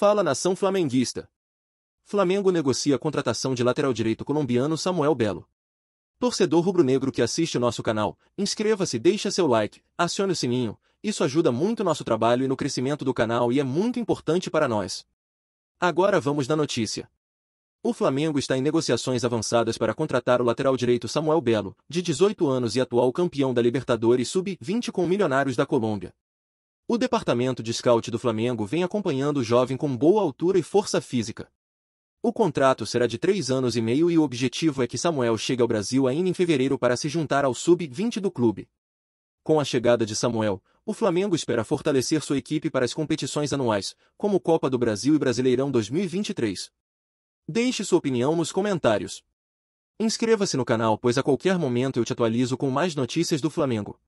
Fala nação flamenguista. Flamengo negocia a contratação de lateral direito colombiano Samuel Belo. Torcedor rubro-negro que assiste o nosso canal, inscreva-se, deixa seu like, acione o sininho, isso ajuda muito nosso trabalho e no crescimento do canal e é muito importante para nós. Agora vamos na notícia. O Flamengo está em negociações avançadas para contratar o lateral direito Samuel Belo, de 18 anos e atual campeão da Libertadores Sub-20 com Milionários da Colômbia. O departamento de scout do Flamengo vem acompanhando o jovem com boa altura e força física. O contrato será de três anos e meio e o objetivo é que Samuel chegue ao Brasil ainda em fevereiro para se juntar ao sub-20 do clube. Com a chegada de Samuel, o Flamengo espera fortalecer sua equipe para as competições anuais, como Copa do Brasil e Brasileirão 2023. Deixe sua opinião nos comentários. Inscreva-se no canal pois a qualquer momento eu te atualizo com mais notícias do Flamengo.